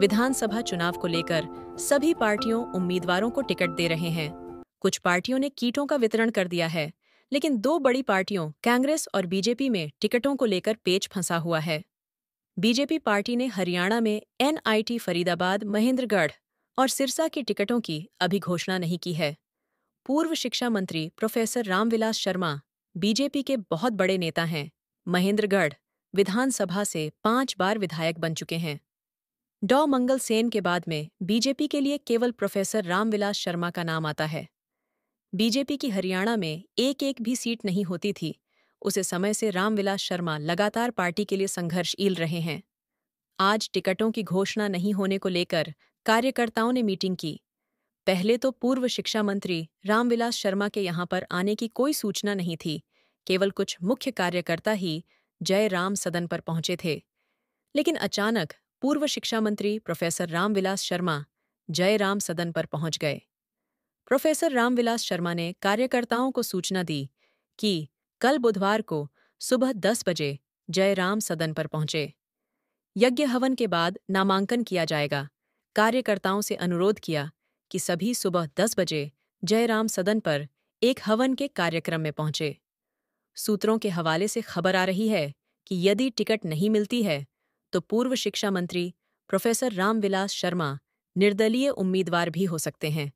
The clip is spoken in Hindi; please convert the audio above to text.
विधानसभा चुनाव को लेकर सभी पार्टियों उम्मीदवारों को टिकट दे रहे हैं कुछ पार्टियों ने कीटों का वितरण कर दिया है लेकिन दो बड़ी पार्टियों कांग्रेस और बीजेपी में टिकटों को लेकर पेच फंसा हुआ है बीजेपी पार्टी ने हरियाणा में एनआईटी फरीदाबाद महेंद्रगढ़ और सिरसा की टिकटों की अभी घोषणा नहीं की है पूर्व शिक्षा मंत्री प्रोफेसर रामविलास शर्मा बीजेपी के बहुत बड़े नेता हैं महेंद्रगढ़ विधानसभा से पांच बार विधायक बन चुके हैं डॉ मंगल सेन के बाद में बीजेपी के लिए केवल प्रोफेसर रामविलास शर्मा का नाम आता है बीजेपी की हरियाणा में एक एक भी सीट नहीं होती थी उसे समय से रामविलास शर्मा लगातार पार्टी के लिए संघर्ष ईल रहे हैं आज टिकटों की घोषणा नहीं होने को लेकर कार्यकर्ताओं ने मीटिंग की पहले तो पूर्व शिक्षा मंत्री रामविलास शर्मा के यहाँ पर आने की कोई सूचना नहीं थी केवल कुछ मुख्य कार्यकर्ता ही जय राम सदन पर पहुंचे थे लेकिन अचानक पूर्व शिक्षा मंत्री प्रोफेसर रामविलास शर्मा जयराम सदन पर पहुंच गए प्रोफेसर रामविलास शर्मा ने कार्यकर्ताओं को सूचना दी कि कल बुधवार को सुबह दस बजे जयराम सदन पर पहुंचे यज्ञ हवन के बाद नामांकन किया जाएगा कार्यकर्ताओं से अनुरोध किया कि सभी सुबह दस बजे जयराम सदन पर एक हवन के कार्यक्रम में पहुंचे सूत्रों के हवाले से खबर आ रही है कि यदि टिकट नहीं मिलती है तो पूर्व शिक्षा मंत्री प्रोफेसर रामविलास शर्मा निर्दलीय उम्मीदवार भी हो सकते हैं